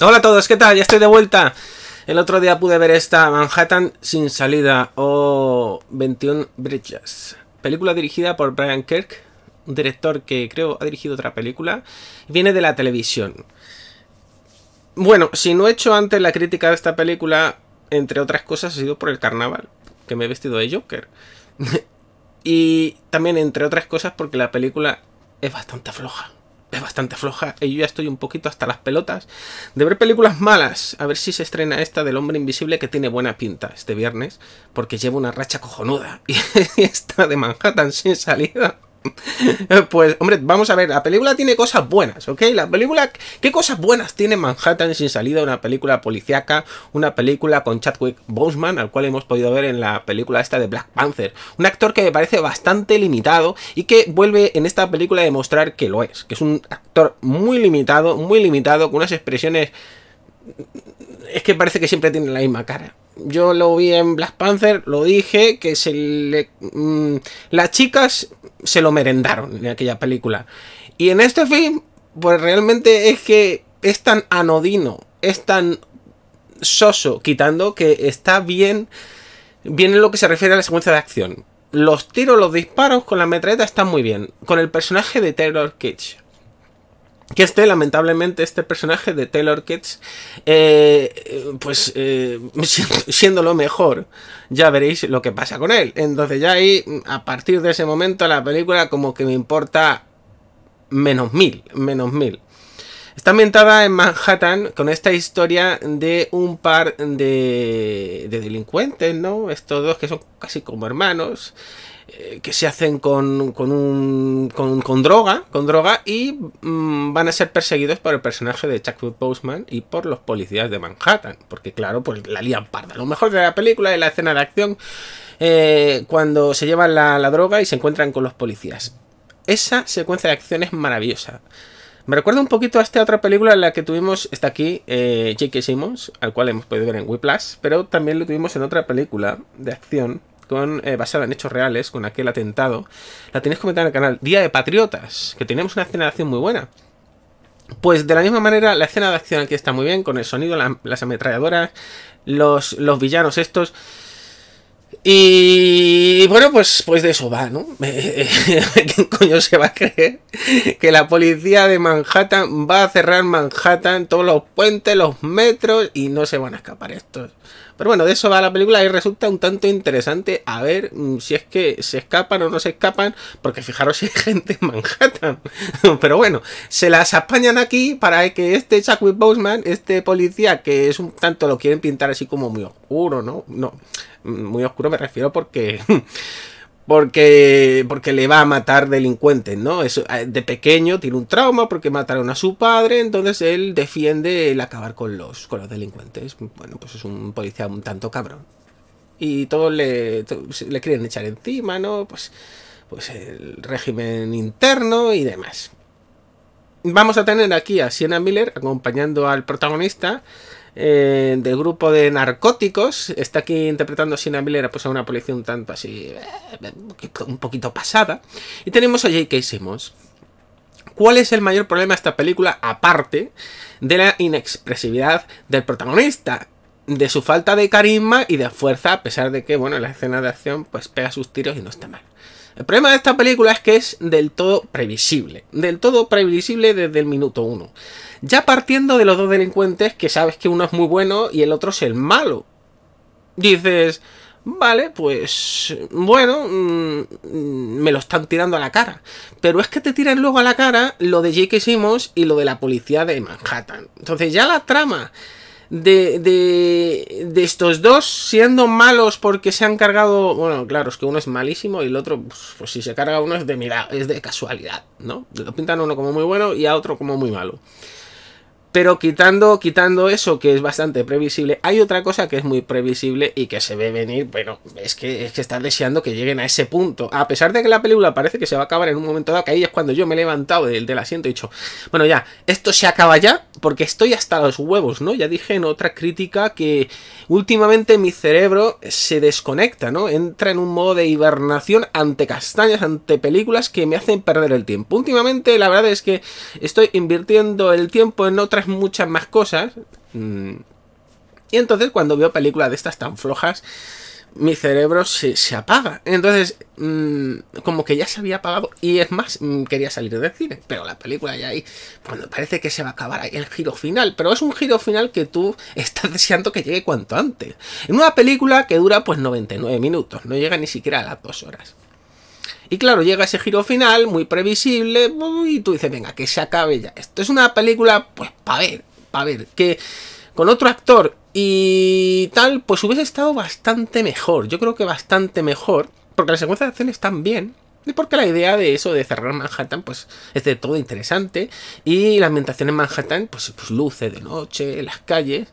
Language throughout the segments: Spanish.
Hola a todos, ¿qué tal? Ya estoy de vuelta. El otro día pude ver esta Manhattan sin salida o 21 Bridges. Película dirigida por Brian Kirk, un director que creo ha dirigido otra película. Viene de la televisión. Bueno, si no he hecho antes la crítica de esta película, entre otras cosas, ha sido por el carnaval, que me he vestido de Joker. y también, entre otras cosas, porque la película es bastante floja es bastante floja y yo ya estoy un poquito hasta las pelotas de ver películas malas. A ver si se estrena esta del hombre invisible que tiene buena pinta este viernes, porque lleva una racha cojonuda y esta de Manhattan sin salida pues, hombre, vamos a ver, la película tiene cosas buenas, ¿ok? La película, ¿qué cosas buenas tiene Manhattan sin salida? Una película policiaca una película con Chadwick Boseman, al cual hemos podido ver en la película esta de Black Panther. Un actor que me parece bastante limitado y que vuelve en esta película a demostrar que lo es, que es un actor muy limitado, muy limitado, con unas expresiones es que parece que siempre tiene la misma cara. Yo lo vi en Black Panther, lo dije, que se le... Mm, las chicas se lo merendaron en aquella película. Y en este film, pues realmente es que es tan anodino, es tan soso, quitando que está bien, bien en lo que se refiere a la secuencia de acción. Los tiros, los disparos con la metreta están muy bien. Con el personaje de Taylor Kitsch que este, lamentablemente, este personaje de Taylor Kitsch, eh, pues eh, siendo lo mejor, ya veréis lo que pasa con él. Entonces ya ahí, a partir de ese momento, la película como que me importa menos mil, menos mil. Está ambientada en Manhattan con esta historia de un par de, de delincuentes, ¿no? Estos dos que son casi como hermanos eh, que se hacen con, con, un, con, droga, con droga y mm, van a ser perseguidos por el personaje de Chuck Postman y por los policías de Manhattan, porque claro, pues la lían parda. Lo mejor de la película es la escena de acción eh, cuando se llevan la, droga y se encuentran con los policías. Esa secuencia de acción es maravillosa. Me recuerda un poquito a esta otra película en la que tuvimos, está aquí, eh, J.K. Simmons, al cual hemos podido ver en Whiplash, pero también lo tuvimos en otra película de acción eh, basada en hechos reales, con aquel atentado, la tenéis comentada en el canal Día de Patriotas, que tenemos una escena de acción muy buena. Pues de la misma manera, la escena de acción aquí está muy bien, con el sonido, las ametralladoras, los, los villanos estos. Y bueno, pues, pues de eso va, ¿no? ¿Quién coño se va a creer que la policía de Manhattan va a cerrar Manhattan, todos los puentes, los metros, y no se van a escapar estos? Pero bueno, de eso va la película y resulta un tanto interesante a ver mm, si es que se escapan o no se escapan, porque fijaros hay gente en Manhattan. Pero bueno, se las apañan aquí para que este Chuck Boseman, este policía que es un tanto lo quieren pintar así como muy oscuro, ¿no? No, mm, muy oscuro me refiero porque... porque, porque le va a matar delincuentes, ¿no? Es, ah, de pequeño tiene un trauma porque mataron a su padre, entonces él defiende el acabar con los, con los delincuentes. Bueno, pues es un policía un tanto cabrón. Y todos le, le quieren echar encima, ¿no? Pues, pues el régimen interno y demás. Vamos a tener aquí a Sienna Miller acompañando al protagonista eh, del grupo de narcóticos. Está aquí interpretando a pues, a una policía un tanto así, eh, un poquito pasada. Y tenemos a J.K. Simmons. ¿Cuál es el mayor problema de esta película, aparte de la inexpresividad del protagonista? de su falta de carisma y de fuerza, a pesar de que, bueno, la escena de acción pues pega sus tiros y no está mal. El problema de esta película es que es del todo previsible, del todo previsible desde el minuto uno. Ya partiendo de los dos delincuentes que sabes que uno es muy bueno y el otro es el malo. Dices, Vale, pues bueno, mm, me lo están tirando a la cara. Pero es que te tiran luego a la cara lo de Jake Simmons y lo de la policía de Manhattan. Entonces ya la trama de, de, de, estos dos, siendo malos porque se han cargado. Bueno, claro, es que uno es malísimo y el otro, pues, pues si se carga uno es de mira, es de casualidad, ¿no? Lo pintan uno como muy bueno y a otro como muy malo. Pero quitando, quitando eso, que es bastante previsible, hay otra cosa que es muy previsible y que se ve venir. Bueno, es que, es que están deseando que lleguen a ese punto. A pesar de que la película parece que se va a acabar en un momento dado, que ahí es cuando yo me he levantado del, del asiento y he dicho, bueno, ya, esto se acaba ya, porque estoy hasta los huevos, ¿no? Ya dije en otra crítica que últimamente mi cerebro se desconecta, ¿no? Entra en un modo de hibernación ante castañas, ante películas que me hacen perder el tiempo. Últimamente la verdad es que estoy invirtiendo el tiempo en otras muchas más cosas. Mm. Y entonces cuando veo películas de estas tan flojas, mi cerebro se, apaga. Entonces, mm, como que ya se había apagado. Y es más, mm, quería salir del cine. Pero la película ya ahí, cuando parece que se va a acabar el giro final. Pero es un giro final que tú estás deseando que llegue cuanto antes. En una película que dura pues 99 minutos. No llega ni siquiera a las dos horas. Y claro, llega ese giro final, muy previsible, y tú dices, venga, que se acabe ya. Esto es una película, pues, para ver, para ver, que con otro actor y tal, pues hubiese estado bastante mejor. Yo creo que bastante mejor, porque las secuencias de acción están bien. Y porque la idea de eso, de cerrar Manhattan, pues es de todo interesante. Y la ambientación en Manhattan, pues, pues luces de noche, las calles.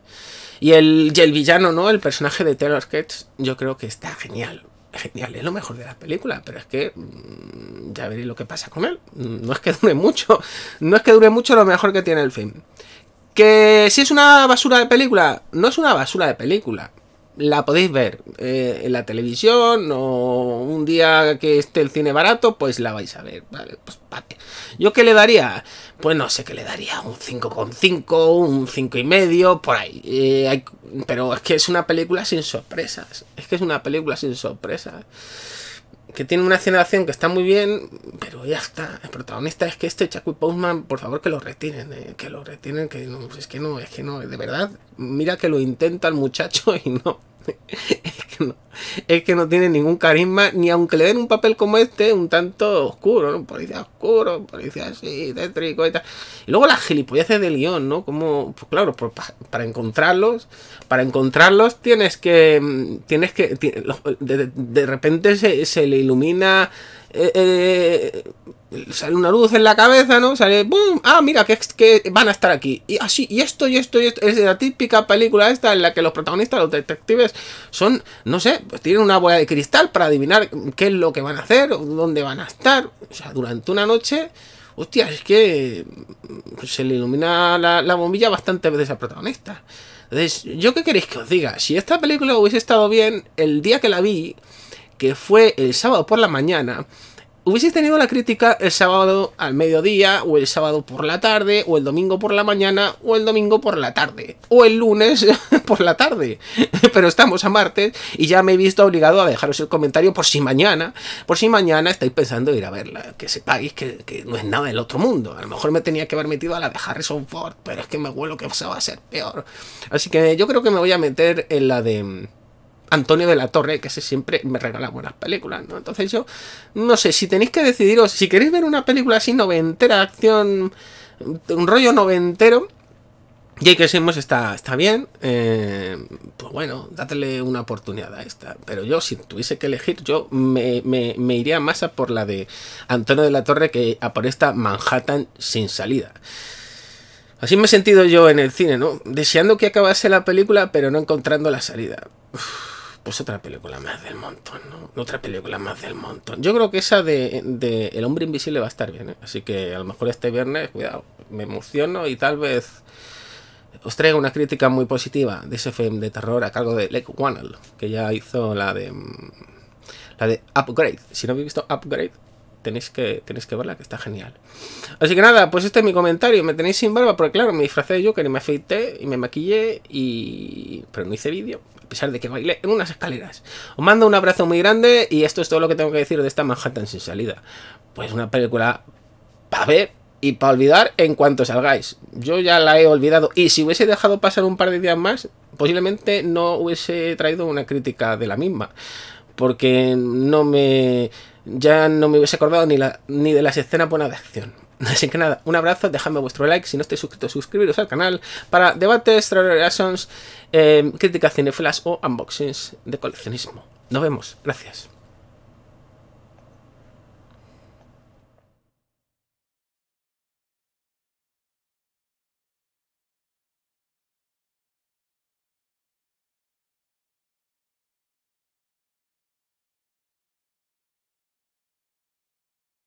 Y el, el villano, ¿no? El personaje de Taylor Sketch, yo creo que está genial. Genial, es lo mejor de la película, pero es que mm, ya veréis lo que pasa con él. No es que dure mucho, no es que dure mucho lo mejor que tiene el film. Que si es una basura de película, no es una basura de película. La podéis ver eh, en la televisión o un día que esté el cine barato, pues la vais a ver. Vale, pues ¿Yo qué le daría? Pues no sé qué le daría, un 5,5, un 5,5, por ahí. Eh, pero es que es una película sin sorpresas. Es que es una película sin sorpresas que tiene una aceleración que está muy bien, pero ya está. El protagonista es que este y Postman, por favor, que lo retiren, eh, que lo retiren, que no, es que no, es que no, de verdad, mira que lo intenta el muchacho y no. es, que no, tiene ningún carisma, ni aunque le den un papel como este, un tanto oscuro, ¿no? Policía oscuro, policía así, tétrico y tal. Y luego las gilipolleces de León ¿no? Como, pues claro, pues para encontrarlos, para encontrarlos tienes que, mm, tienes que, de, repente se, se le ilumina... eh, eh sale una luz en la cabeza, ¿no? Sale, ¡Bum! Ah, mira, que, que van a estar aquí. Y así, ah, y esto, y esto, y esto. Es la típica película esta en la que los protagonistas, los detectives, son, no sé, pues tienen una bola de cristal para adivinar qué es lo que van a hacer, dónde van a estar. O sea, durante una noche, hostia, es que pues, se le ilumina la, bombilla ...bastante veces al protagonista. Entonces, ¿yo qué queréis que os diga? Si esta película hubiese estado bien, el día que la vi, que fue el sábado por la mañana, Hubieseis tenido la crítica el sábado al mediodía, o el sábado por la tarde, o el domingo por la mañana, o el domingo por la tarde, o el lunes por la tarde. Pero estamos a martes y ya me he visto obligado a dejaros el comentario por si mañana, por si mañana estáis pensando ir a verla. Que sepáis que, no es nada del otro mundo. A lo mejor me tenía que haber metido a la de Harrison Ford, pero es que me huelo que eso va a ser peor. Así que yo creo que me voy a meter en la de mm, Antonio de la Torre, que ese siempre me regala buenas películas, ¿no? Entonces yo, no sé, si tenéis que decidiros, si queréis ver una película así noventera, acción, un rollo noventero, Jake que está, está bien, eh, pues bueno, dadle una oportunidad a esta. Pero yo, si tuviese que elegir, yo me, iría más a por la de Antonio de la Torre que a por esta Manhattan sin salida. Así me he sentido yo en el cine, ¿no? Deseando que acabase la película, pero no encontrando la salida. Pues otra película más del montón, ¿no? Otra película más del montón. Yo creo que esa de, El hombre invisible va a estar bien, ¿eh? Así que a lo mejor este viernes, cuidado, me emociono y tal vez os traiga una crítica muy positiva de ese film de terror a cargo de Lake Wanald, que ya hizo la de mm, la de Upgrade. Si no habéis visto Upgrade, tenéis que, tenéis que verla, que está genial. Así que nada, pues este es mi comentario. Me tenéis sin barba, porque claro, me disfrazé de Joker y me afeité y me maquillé y... pero no hice vídeo a pesar de que baile en unas escaleras. Os mando un abrazo muy grande y esto es todo lo que tengo que decir de esta Manhattan sin salida. Pues una película para ver y para olvidar en cuanto salgáis. Yo ya la he olvidado y si hubiese dejado pasar un par de días más, posiblemente no hubiese traído una crítica de la misma. Porque no me... ya no me hubiese acordado ni, la, ni de las escenas buenas de acción. Así que nada, un abrazo, dejadme vuestro like, si no estáis suscritos, suscribiros al canal para debates, reactions, eh, críticas cinefilas o unboxings de coleccionismo. Nos vemos, gracias.